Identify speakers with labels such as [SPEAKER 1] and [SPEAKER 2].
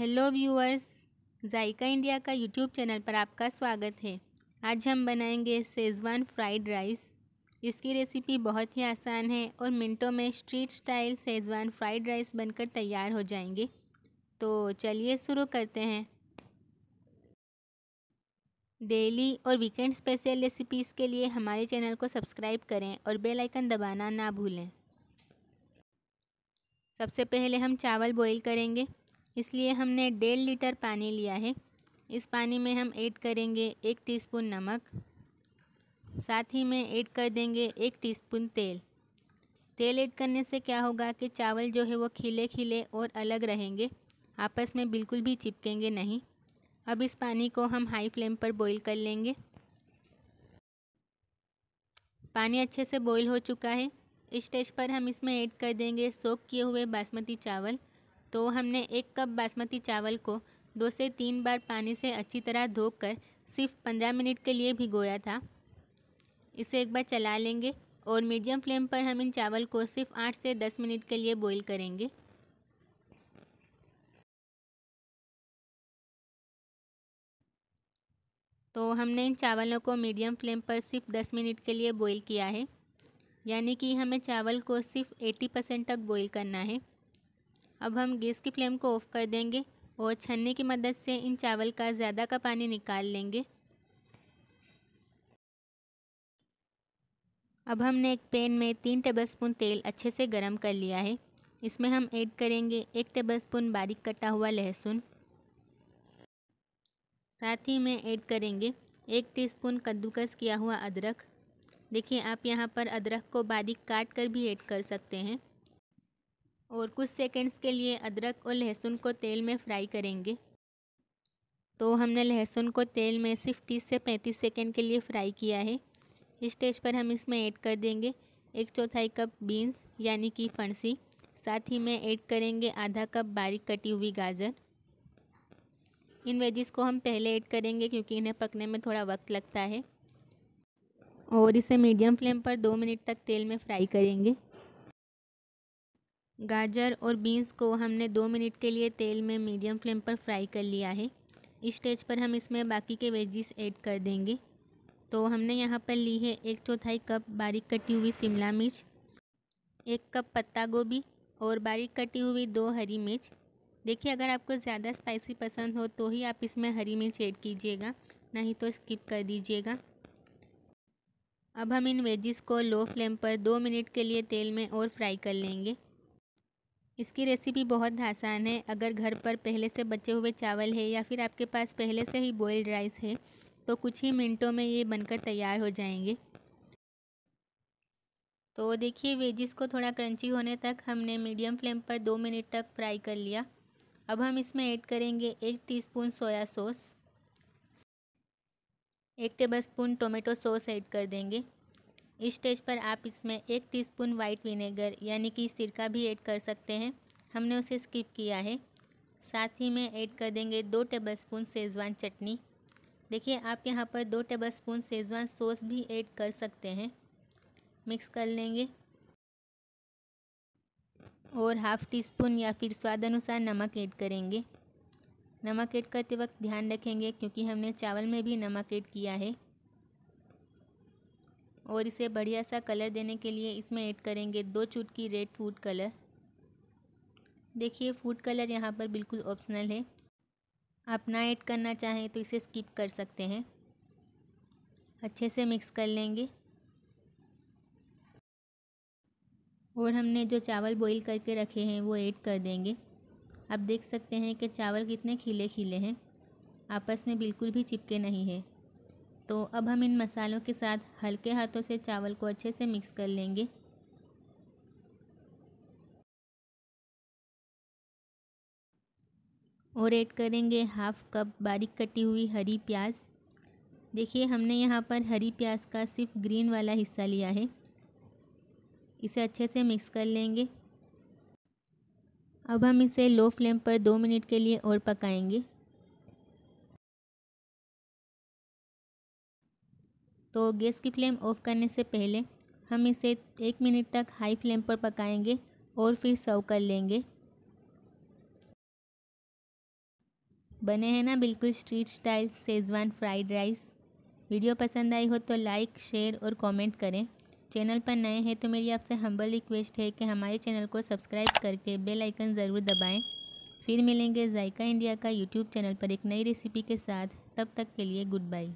[SPEAKER 1] hello viewers Zaika India का YouTube channel पर आपका स्वागत है आज हम बनाएंगे सेजवान फ्राइड राइस इसकी रेसिपी बहुत ही आसान है और मिनटों में street style Schezwan fried rice बनकर तैयार हो जाएंगे तो चलिए शुरू करते हैं डेली और वीकेंड स्पेशल रेसिपीज़ के लिए हमारे चैनल को सब्सक्राइब करें और बेल आइकन दबाना ना भूलें सबसे पहले हम चावल बॉईल करेंगे इसलिए हमने डेढ़ लीटर पानी लिया है इस पानी में हम ऐड करेंगे एक टीस्पून नमक साथ ही में ऐड कर देंगे एक टीस्पून तेल तेल ऐड करने से क्या होगा कि चावल जो है वो खिले खिले और अलग रहेंगे आपस में बिल्कुल भी चिपकेंगे नहीं अब इस पानी को हम हाई फ्लेम पर बॉईल कर लेंगे पानी अच्छे से बॉईल हो चुका है इस स्टेज पर हम इसमें ऐड कर देंगे सोख किए हुए बासमती चावल तो हमने एक कप बासमती चावल को दो से तीन बार पानी से अच्छी तरह धोकर सिर्फ पंद्रह मिनट के लिए भिगोया था इसे एक बार चला लेंगे और मीडियम फ्लेम पर हम इन चावल को सिर्फ आठ से दस मिनट के लिए बॉईल करेंगे तो हमने इन चावलों को मीडियम फ्लेम पर सिर्फ दस मिनट के लिए बॉईल किया है यानी कि हमें चावल को सिर्फ एटी परसेंट तक बॉईल करना है अब हम गैस की फ्लेम को ऑफ़ कर देंगे और छन्नी की मदद से इन चावल का ज़्यादा का पानी निकाल लेंगे अब हमने एक पैन में तीन टेबलस्पून तेल अच्छे से गर्म कर लिया है इसमें हम ऐड करेंगे एक टेबलस्पून बारीक कटा हुआ लहसुन साथ ही में ऐड करेंगे एक टीस्पून कद्दूकस किया हुआ अदरक देखिए आप यहाँ पर अदरक को बारीक काट कर भी ऐड कर सकते हैं और कुछ सेकंड्स के लिए अदरक और लहसुन को तेल में फ्राई करेंगे तो हमने लहसुन को तेल में सिर्फ तीस से पैंतीस सेकेंड के लिए फ्राई किया है इस स्टेज पर हम इसमें ऐड कर देंगे एक चौथाई कप बीन्स यानी कि फणसी साथ ही में ऐड करेंगे आधा कप बारीक कटी हुई गाजर इन वेजिस को हम पहले ऐड करेंगे क्योंकि इन्हें पकने में थोड़ा वक्त लगता है और इसे मीडियम फ्लेम पर दो मिनट तक तेल में फ्राई करेंगे गाजर और बीन्स को हमने दो मिनट के लिए तेल में मीडियम फ्लेम पर फ्राई कर लिया है इस स्टेज पर हम इसमें बाकी के वेजिस ऐड कर देंगे तो हमने यहाँ पर ली है एक चौथाई कप बारीक कटी हुई शिमला मिर्च एक कप पत्ता गोभी और बारीक कटी हुई दो हरी मिर्च देखिए अगर आपको ज़्यादा स्पाइसी पसंद हो तो ही आप इसमें हरी मिर्च ऐड कीजिएगा नहीं तो स्किप कर दीजिएगा अब हम इन वेजिस को लो फ्लेम पर दो मिनट के लिए तेल में और फ्राई कर लेंगे इसकी रेसिपी बहुत आसान है अगर घर पर पहले से बचे हुए चावल है या फिर आपके पास पहले से ही बॉयल्ड राइस है तो कुछ ही मिनटों में ये बनकर तैयार हो जाएंगे तो देखिए वेजिस को थोड़ा क्रंची होने तक हमने मीडियम फ्लेम पर दो मिनट तक फ्राई कर लिया अब हम इसमें ऐड करेंगे एक टीस्पून सोया सॉस एक टेबलस्पून टोमेटो सॉस ऐड कर देंगे इस स्टेज पर आप इसमें एक टीस्पून वाइट विनेगर यानी कि सिरका भी ऐड कर सकते हैं हमने उसे स्किप किया है साथ ही में ऐड कर देंगे दो टेबलस्पून सेज़वान चटनी देखिए आप यहाँ पर दो टेबलस्पून सेज़वान सॉस भी ऐड कर सकते हैं मिक्स कर लेंगे और हाफ़ टी स्पून या फिर स्वाद अनुसार नमक ऐड करेंगे नमक ऐड करते वक्त ध्यान रखेंगे क्योंकि हमने चावल में भी नमक ऐड किया है और इसे बढ़िया सा कलर देने के लिए इसमें ऐड करेंगे दो चुटकी रेड फूड कलर देखिए फूड कलर यहाँ पर बिल्कुल ऑप्शनल है आप ना ऐड करना चाहें तो इसे स्किप कर सकते हैं अच्छे से मिक्स कर लेंगे और हमने जो चावल बॉईल करके रखे हैं वो ऐड कर देंगे आप देख सकते हैं कि चावल कितने खिले खिले हैं आपस में बिल्कुल भी चिपके नहीं है तो अब हम इन मसालों के साथ हल्के हाथों से चावल को अच्छे से मिक्स कर लेंगे और ऐड करेंगे हाफ़ कप बारीक कटी हुई हरी प्याज देखिए हमने यहाँ पर हरी प्याज का सिर्फ ग्रीन वाला हिस्सा लिया है इसे अच्छे से मिक्स कर लेंगे अब हम इसे लो फ्लेम पर दो मिनट के लिए और पकाएंगे तो गैस की फ्लेम ऑफ़ करने से पहले हम इसे एक मिनट तक हाई फ्लेम पर पकाएंगे और फिर सर्व कर लेंगे बने हैं ना बिल्कुल street style Schezwan fried rice video पसंद आई हो तो लाइक शेयर और कमेंट करें चैनल पर नए हैं तो मेरी आपसे हम्बल रिक्वेस्ट है कि हमारे चैनल को सब्सक्राइब करके बेल आइकन ज़रूर दबाएं फिर मिलेंगे जायका इंडिया का यूट्यूब चैनल पर एक नई रेसिपी के साथ तब तक के लिए गुड बाई